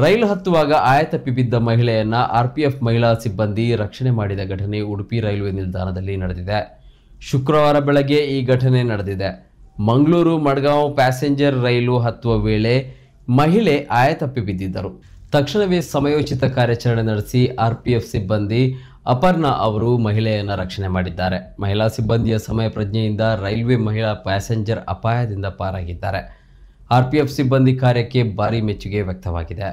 ರೈಲು ಹತ್ತುವಾಗ ತಪ್ಪಿ ಬಿದ್ದ ಮಹಿಳೆಯನ್ನ ಆರ್ಪಿಎಫ್ ಮಹಿಳಾ ಸಿಬ್ಬಂದಿ ರಕ್ಷಣೆ ಮಾಡಿದ ಘಟನೆ ಉಡುಪಿ ರೈಲ್ವೆ ನಿಲ್ದಾಣದಲ್ಲಿ ನಡೆದಿದೆ ಶುಕ್ರವಾರ ಬೆಳಗ್ಗೆ ಈ ಘಟನೆ ನಡೆದಿದೆ ಮಂಗಳೂರು ಮಡ್ಗಾಂವ್ ಪ್ಯಾಸೆಂಜರ್ ರೈಲು ಹತ್ತುವ ವೇಳೆ ಮಹಿಳೆ ತಪ್ಪಿ ಬಿದ್ದಿದ್ದರು ತಕ್ಷಣವೇ ಸಮಯೋಚಿತ ಕಾರ್ಯಾಚರಣೆ ನಡೆಸಿ ಆರ್ಪಿಎಫ್ ಸಿಬ್ಬಂದಿ ಅಪರ್ಣಾ ಅವರು ಮಹಿಳೆಯನ್ನು ರಕ್ಷಣೆ ಮಾಡಿದ್ದಾರೆ ಮಹಿಳಾ ಸಿಬ್ಬಂದಿಯ ಸಮಯ ಪ್ರಜ್ಞೆಯಿಂದ ರೈಲ್ವೆ ಮಹಿಳಾ ಪ್ಯಾಸೆಂಜರ್ ಅಪಾಯದಿಂದ ಪಾರಾಗಿದ್ದಾರೆ ಆರ್ ಪಿ ಎಫ್ ಸಿಬ್ಬಂದಿ ಕಾರ್ಯಕ್ಕೆ ಭಾರಿ ಮೆಚ್ಚುಗೆ ವ್ಯಕ್ತವಾಗಿದೆ